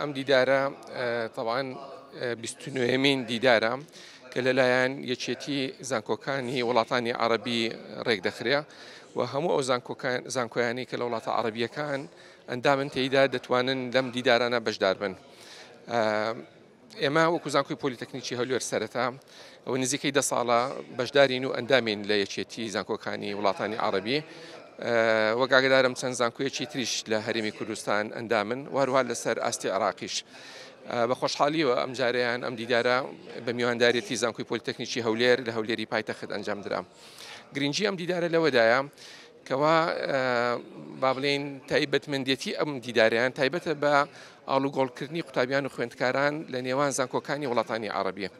ئەم دیدارە تەوان بیستنوێمین دیدارە کە لەلایەن یەکێتی زانکۆکانی وڵاتانی عربی ڕێکدەخرێ و هەموو ئەو زانکۆیانی کە لە وڵاتە عربیەکان ئەندامن تێیدا دەتوانن لەم دیدارانە بەشدار بن. ئێمە وەکو زانکۆی پۆلیتەکنیکی هەلوێر سەرەتا ئەوە نزیکەی دە ساڵە بەشدارین و ئەندامین لە یەکێتی زانکۆکانی وڵاتانی عربی وەگاگدارم چەند زانکویەکی تریش لە هەرمی کوردستان ئەندامن وهروها لەسەر ئاستی عراقیش. بە خۆشحالیەوە ئەم جاریان ئەم دیدارە بە میواندارێتی زانکوی پۆلیتەکنیکی هەولێر لە هەولێری پایتەخت ئەنجام درام. گرنگجی ئەم دیدارە لەوەدایە کەوا با بڵێن تایبەتمەندێتی ئەم دیداریان تایبەتە بە ئاڵوگۆڵکردنی قوتابیان و خوێندکاران لە نێوان زانکۆکانی وڵاتانی عربیە.